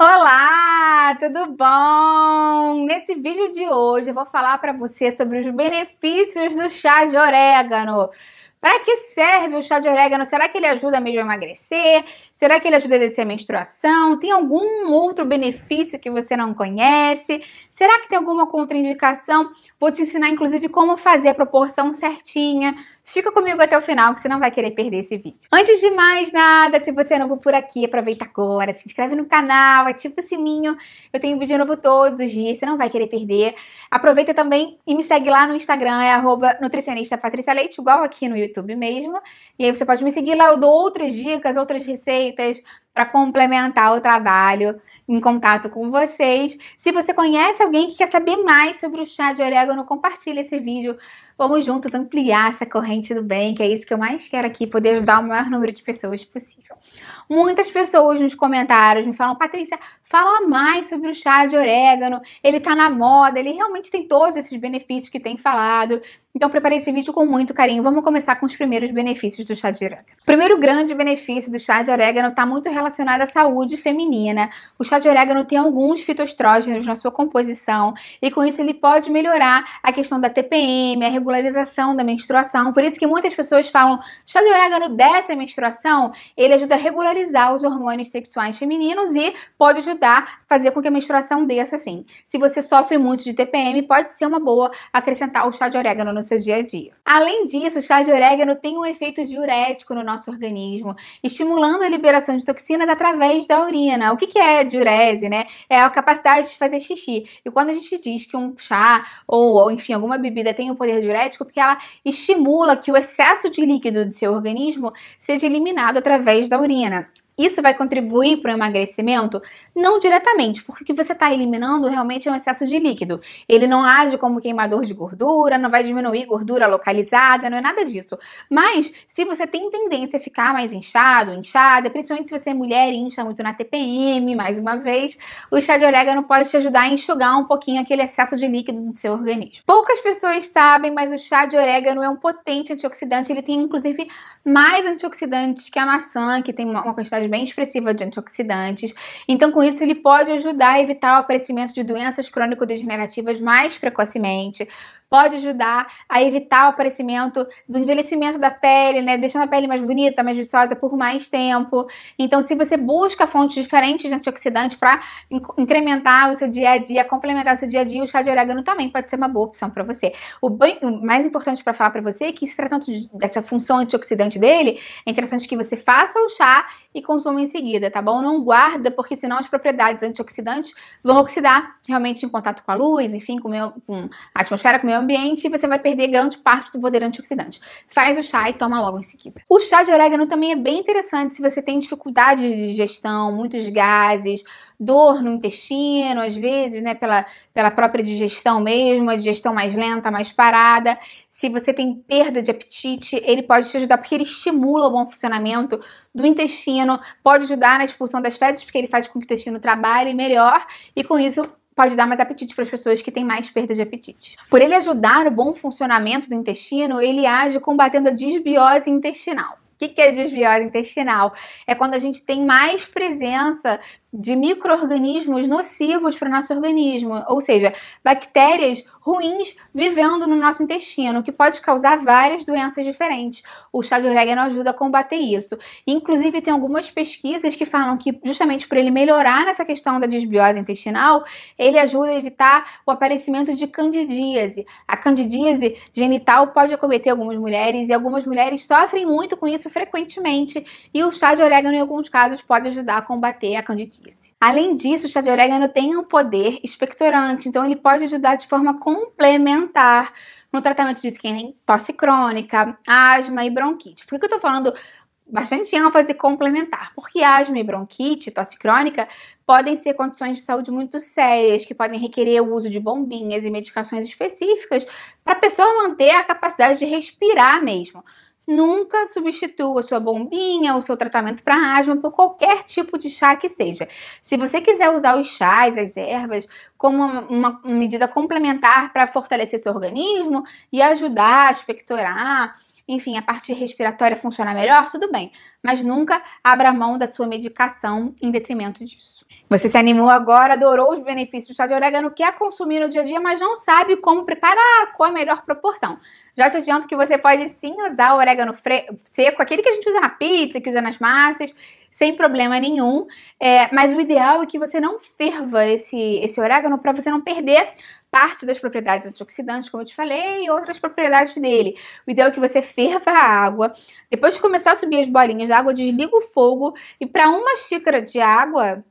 Olá, tudo bom? Nesse vídeo de hoje eu vou falar para você sobre os benefícios do chá de orégano. Para que serve o chá de orégano? Será que ele ajuda mesmo a emagrecer? Será que ele ajuda a descer a menstruação? Tem algum outro benefício que você não conhece? Será que tem alguma contraindicação? Vou te ensinar inclusive como fazer a proporção certinha Fica comigo até o final que você não vai querer perder esse vídeo. Antes de mais nada, se você é novo por aqui, aproveita agora, se inscreve no canal, ativa o sininho. Eu tenho vídeo novo todos os dias, você não vai querer perder. Aproveita também e me segue lá no Instagram, é arroba igual aqui no YouTube mesmo. E aí você pode me seguir lá, eu dou outras dicas, outras receitas, para complementar o trabalho em contato com vocês. Se você conhece alguém que quer saber mais sobre o chá de orégano, compartilhe esse vídeo. Vamos juntos ampliar essa corrente do bem, que é isso que eu mais quero aqui, poder ajudar o maior número de pessoas possível. Muitas pessoas nos comentários me falam, Patrícia, fala mais sobre o chá de orégano, ele tá na moda, ele realmente tem todos esses benefícios que tem falado. Então preparei esse vídeo com muito carinho. Vamos começar com os primeiros benefícios do chá de orégano. O primeiro grande benefício do chá de orégano está muito relacionado relacionada à saúde feminina. Né? O chá de orégano tem alguns fitoestrógenos na sua composição e com isso ele pode melhorar a questão da TPM, a regularização da menstruação. Por isso que muitas pessoas falam, chá de orégano desce a menstruação, ele ajuda a regularizar os hormônios sexuais femininos e pode ajudar a fazer com que a menstruação desça assim. Se você sofre muito de TPM, pode ser uma boa acrescentar o chá de orégano no seu dia a dia. Além disso, o chá de orégano tem um efeito diurético no nosso organismo, estimulando a liberação de toxinas toxinas através da urina. O que, que é diurese, né? É a capacidade de fazer xixi. E quando a gente diz que um chá ou, ou enfim, alguma bebida tem o um poder diurético, porque ela estimula que o excesso de líquido do seu organismo seja eliminado através da urina. Isso vai contribuir para o emagrecimento? Não diretamente, porque o que você está eliminando realmente é um excesso de líquido. Ele não age como queimador de gordura, não vai diminuir gordura localizada, não é nada disso. Mas se você tem tendência a ficar mais inchado, inchada, principalmente se você é mulher e incha muito na TPM, mais uma vez, o chá de orégano pode te ajudar a enxugar um pouquinho aquele excesso de líquido do seu organismo. Poucas pessoas sabem, mas o chá de orégano é um potente antioxidante, ele tem inclusive mais antioxidantes que a maçã, que tem uma quantidade bem expressiva de antioxidantes. Então, com isso, ele pode ajudar a evitar o aparecimento de doenças crônico-degenerativas mais precocemente pode ajudar a evitar o aparecimento do envelhecimento da pele, né? Deixando a pele mais bonita, mais viçosa por mais tempo. Então, se você busca fontes diferentes de antioxidante para in incrementar o seu dia a dia, complementar o seu dia a dia, o chá de orégano também pode ser uma boa opção para você. O, bem, o, mais importante para falar para você é que se tratando de, dessa função antioxidante dele, é interessante que você faça o chá e consuma em seguida, tá bom? Não guarda, porque senão as propriedades antioxidantes vão oxidar realmente em contato com a luz, enfim, com, meu, com a atmosfera, com o meu ambiente e você vai perder grande parte do poder antioxidante. Faz o chá e toma logo em seguida. O chá de orégano também é bem interessante se você tem dificuldade de digestão, muitos gases, dor no intestino, às vezes, né, pela, pela própria digestão mesmo, a digestão mais lenta, mais parada. Se você tem perda de apetite, ele pode te ajudar porque ele estimula o bom funcionamento do intestino, pode ajudar na expulsão das fezes, porque ele faz com que o intestino trabalhe melhor e com isso pode dar mais apetite para as pessoas que têm mais perda de apetite. Por ele ajudar o bom funcionamento do intestino, ele age combatendo a disbiose intestinal. O que, que é disbiose intestinal? É quando a gente tem mais presença de micro-organismos nocivos para o nosso organismo, ou seja, bactérias ruins vivendo no nosso intestino, que pode causar várias doenças diferentes. O chá de orégano ajuda a combater isso. Inclusive, tem algumas pesquisas que falam que, justamente por ele melhorar nessa questão da desbiose intestinal, ele ajuda a evitar o aparecimento de candidíase. A candidíase genital pode acometer algumas mulheres e algumas mulheres sofrem muito com isso frequentemente, e o chá de orégano, em alguns casos, pode ajudar a combater a candidíase Além disso, o chá de orégano tem um poder expectorante, então ele pode ajudar de forma complementar no tratamento de quem tem tosse crônica, asma e bronquite. Por que, eu tô falando bastante ênfase complementar? Porque asma e bronquite, tosse crônica, podem ser condições de saúde muito sérias, que podem requerer o uso de bombinhas e medicações específicas para a pessoa manter a capacidade de respirar mesmo. Nunca substitua sua bombinha ou seu tratamento para asma por qualquer tipo de chá que seja. Se você quiser usar os chás, as ervas, como uma, uma medida complementar para fortalecer seu organismo e ajudar a expectorar, enfim, a parte respiratória funcionar melhor, tudo bem mas nunca abra mão da sua medicação em detrimento disso. Você se animou agora, adorou os benefícios do chá de orégano, quer consumir no dia a dia, mas não sabe como preparar, qual a melhor proporção. Já te adianto que você pode sim usar o orégano seco, aquele que a gente usa na pizza, que usa nas massas, sem problema nenhum. É, mas o ideal é que você não ferva esse, esse orégano para você não perder parte das propriedades antioxidantes, como eu te falei, e outras propriedades dele. O ideal é que você ferva a água. Depois de começar a subir as bolinhas água desliga o fogo e para uma xícara de água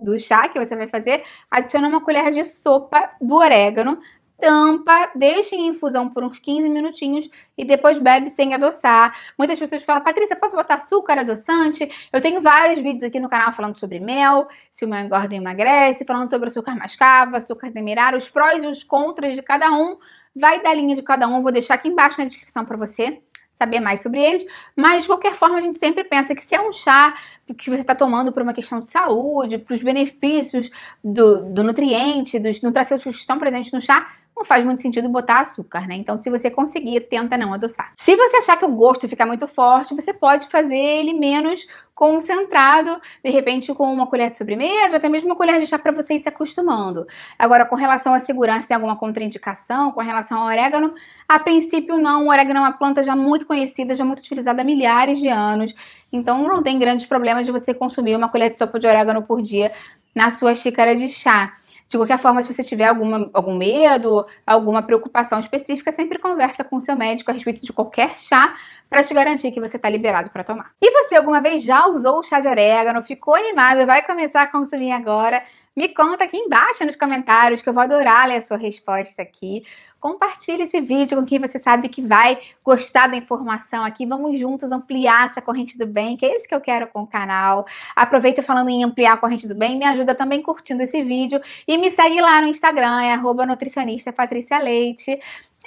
do chá que você vai fazer, adiciona uma colher de sopa do orégano, tampa, deixa em infusão por uns 15 minutinhos e depois bebe sem adoçar. Muitas pessoas falam, Patrícia, posso botar açúcar adoçante? Eu tenho vários vídeos aqui no canal falando sobre mel, se o mel engorda ou emagrece, falando sobre açúcar mascavo, açúcar demerara, os prós e os contras de cada um. Vai da linha de cada um, vou deixar aqui embaixo na descrição para você saber mais sobre eles, mas de qualquer forma a gente sempre pensa que se é um chá que você está tomando por uma questão de saúde, para os benefícios do, do nutriente, dos nutracêuticos que estão presentes no chá, não faz muito sentido botar açúcar, né? Então, se você conseguir, tenta não adoçar. Se você achar que o gosto fica muito forte, você pode fazer ele menos concentrado, de repente com uma colher de sobremesa, ou até mesmo uma colher de chá para você ir se acostumando. Agora, com relação à segurança, tem alguma contraindicação com relação ao orégano? A princípio, não. O orégano é uma planta já muito conhecida, já muito utilizada há milhares de anos. Então, não tem grandes problemas de você consumir uma colher de sopa de orégano por dia na sua xícara de chá. De qualquer forma, se você tiver alguma, algum medo, alguma preocupação específica, sempre conversa com o seu médico a respeito de qualquer chá para te garantir que você está liberado para tomar. E você alguma vez já usou o chá de orégano, ficou animado e vai começar a consumir agora? Me conta aqui embaixo nos comentários que eu vou adorar ler a sua resposta aqui compartilhe esse vídeo com quem você sabe que vai gostar da informação aqui. Vamos juntos ampliar essa corrente do bem, que é isso que eu quero com o canal. Aproveita falando em ampliar a corrente do bem, me ajuda também curtindo esse vídeo e me segue lá no Instagram, é nutricionista Patrícia Leite.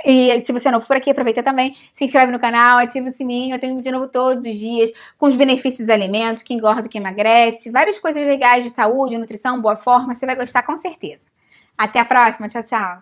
E se você é novo por aqui, aproveita também, se inscreve no canal, ativa o sininho, eu tenho vídeo novo todos os dias, com os benefícios dos alimentos, que engorda, que emagrece, várias coisas legais de saúde, nutrição, boa forma, você vai gostar com certeza. Até a próxima, tchau, tchau!